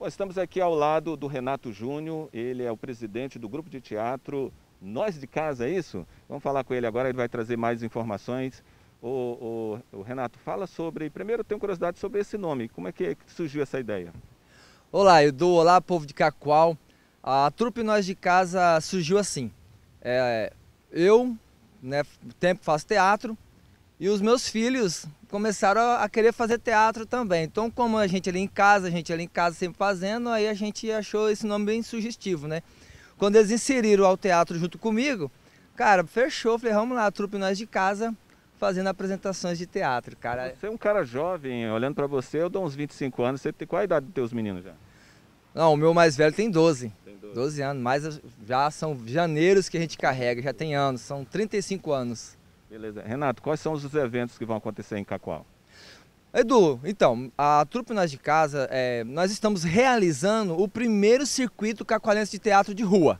Bom, estamos aqui ao lado do Renato Júnior, ele é o presidente do grupo de teatro Nós de Casa, é isso? Vamos falar com ele agora, ele vai trazer mais informações. O, o, o Renato, fala sobre. Primeiro, eu tenho curiosidade sobre esse nome, como é que surgiu essa ideia? Olá, Edu, olá, povo de Cacoal. A trupe Nós de Casa surgiu assim. É, eu, né, tempo faço teatro, e os meus filhos começaram a querer fazer teatro também. Então, como a gente ali em casa, a gente ali em casa sempre fazendo, aí a gente achou esse nome bem sugestivo, né? Quando eles inseriram ao teatro junto comigo, cara, fechou, falei, vamos lá, a trupe nós de casa fazendo apresentações de teatro, cara. Você é um cara jovem, olhando para você, eu dou uns 25 anos, você tem qual a idade dos teus meninos já? Não, o meu mais velho tem 12. Tem 12. 12 anos, mas já são janeiros que a gente carrega, já tem anos, são 35 anos. Beleza. Renato, quais são os eventos que vão acontecer em Cacoal? Edu, então, a Trupe Nós de Casa, é, nós estamos realizando o primeiro circuito cacoalense de teatro de rua.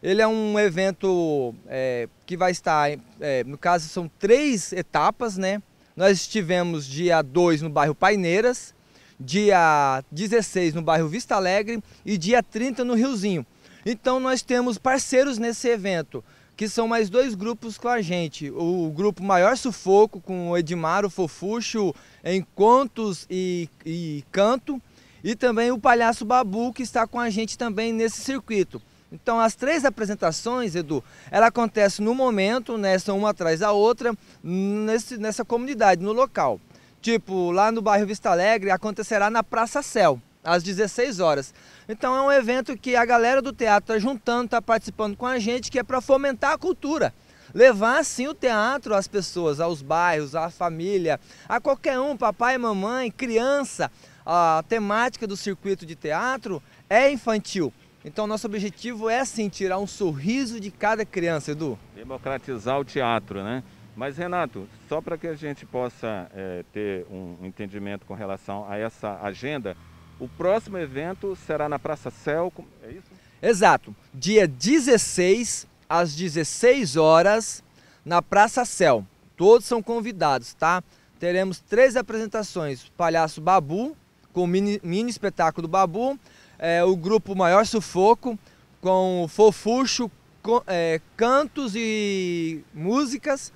Ele é um evento é, que vai estar, é, no caso, são três etapas, né? Nós estivemos dia 2 no bairro Paineiras, dia 16 no bairro Vista Alegre e dia 30 no Riozinho. Então nós temos parceiros nesse evento que são mais dois grupos com a gente. O grupo Maior Sufoco, com o Edmar, o Fofuxo, em contos e, e canto, e também o Palhaço Babu, que está com a gente também nesse circuito. Então as três apresentações, Edu, ela acontece no momento, né, são uma atrás da outra, nesse, nessa comunidade, no local. Tipo, lá no bairro Vista Alegre acontecerá na Praça Céu às 16 horas. Então é um evento que a galera do teatro está juntando, está participando com a gente, que é para fomentar a cultura. Levar sim o teatro às pessoas, aos bairros, à família, a qualquer um, papai, mamãe, criança. A temática do circuito de teatro é infantil. Então nosso objetivo é sim tirar um sorriso de cada criança, Edu. Democratizar o teatro, né? Mas Renato, só para que a gente possa é, ter um entendimento com relação a essa agenda, o próximo evento será na Praça Celco, é isso? Exato. Dia 16 às 16 horas na Praça Cel. Todos são convidados, tá? Teremos três apresentações: Palhaço Babu com o mini, mini espetáculo do Babu, é, o grupo Maior Sufoco com Fofuxo, com, é, cantos e músicas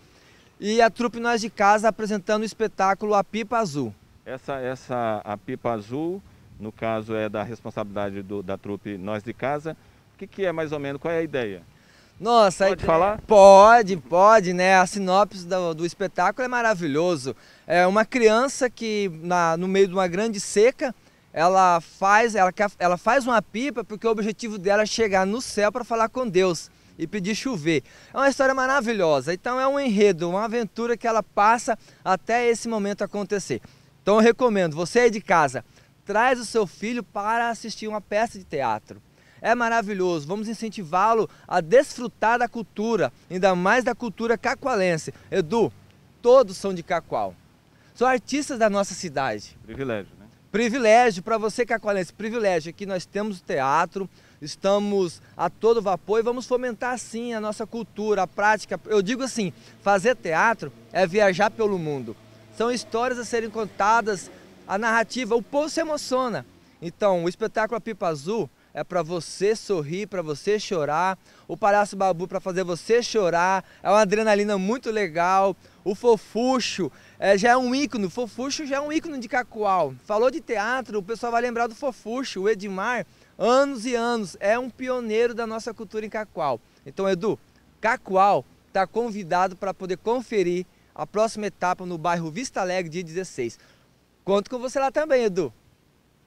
e a trupe Nós de Casa apresentando o espetáculo A Pipa Azul. Essa, essa a Pipa Azul no caso é da responsabilidade do, da trupe Nós de Casa. O que, que, é mais ou menos? Qual é a ideia? Nossa, pode ideia... falar? Pode, pode, né? A sinopse do, do espetáculo é maravilhoso. É uma criança que na, no meio de uma grande seca ela faz, ela, quer, ela faz uma pipa porque o objetivo dela é chegar no céu para falar com Deus e pedir chover. É uma história maravilhosa. Então é um enredo, uma aventura que ela passa até esse momento acontecer. Então eu recomendo, você aí de casa, traz o seu filho para assistir uma peça de teatro. É maravilhoso, vamos incentivá-lo a desfrutar da cultura, ainda mais da cultura cacoalense. Edu, todos são de Cacoal. São artistas da nossa cidade. Privilégio, né? Privilégio para você cacoalense, privilégio. Aqui nós temos o teatro, estamos a todo vapor e vamos fomentar sim a nossa cultura, a prática. Eu digo assim, fazer teatro é viajar pelo mundo. São histórias a serem contadas a narrativa, o povo se emociona. Então, o espetáculo A Pipa Azul é para você sorrir, para você chorar. O Palhaço Babu para fazer você chorar. É uma adrenalina muito legal. O Fofuxo é, já é um ícone. O Fofuxo já é um ícone de Cacoal. Falou de teatro, o pessoal vai lembrar do Fofuxo. O Edmar, anos e anos, é um pioneiro da nossa cultura em Cacoal. Então, Edu, Cacoal está convidado para poder conferir a próxima etapa no bairro Vista Alegre, dia 16. Conto com você lá também, Edu.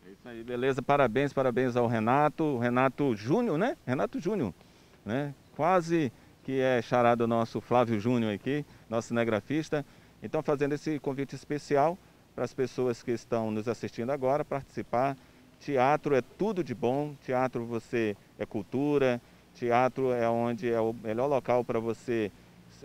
É isso aí, beleza. Parabéns, parabéns ao Renato. Renato Júnior, né? Renato Júnior, né? Quase que é charado nosso Flávio Júnior aqui, nosso cinegrafista. Então, fazendo esse convite especial para as pessoas que estão nos assistindo agora participar. Teatro é tudo de bom, teatro você é cultura, teatro é onde é o melhor local para você,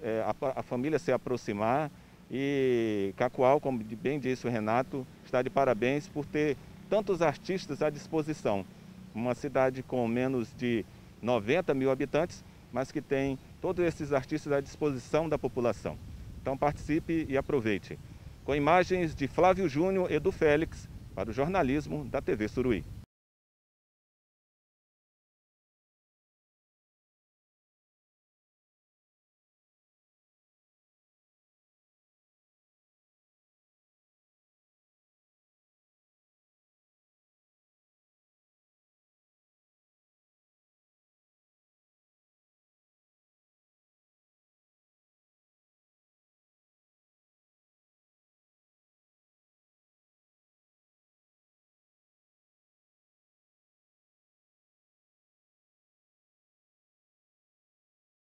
é, a, a família se aproximar e Cacoal, como bem disse o Renato, está de parabéns por ter tantos artistas à disposição. Uma cidade com menos de 90 mil habitantes, mas que tem todos esses artistas à disposição da população. Então participe e aproveite. Com imagens de Flávio Júnior e do Félix, para o jornalismo da TV Suruí.